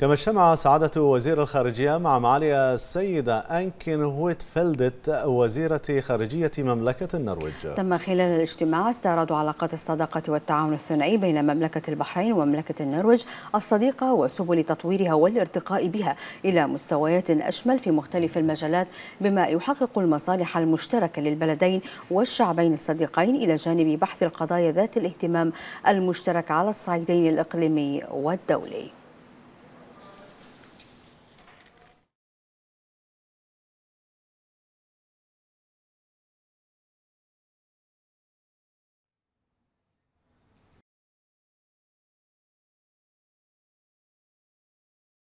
كما اجتمع سعادة وزير الخارجية مع معالي السيدة أنكن هويت فلدت وزيرة خارجية مملكة النرويج تم خلال الاجتماع استعراض علاقات الصداقة والتعاون الثنائي بين مملكة البحرين ومملكة النرويج الصديقة وسبل تطويرها والارتقاء بها إلى مستويات أشمل في مختلف المجالات بما يحقق المصالح المشتركة للبلدين والشعبين الصديقين إلى جانب بحث القضايا ذات الاهتمام المشترك على الصعيدين الإقليمي والدولي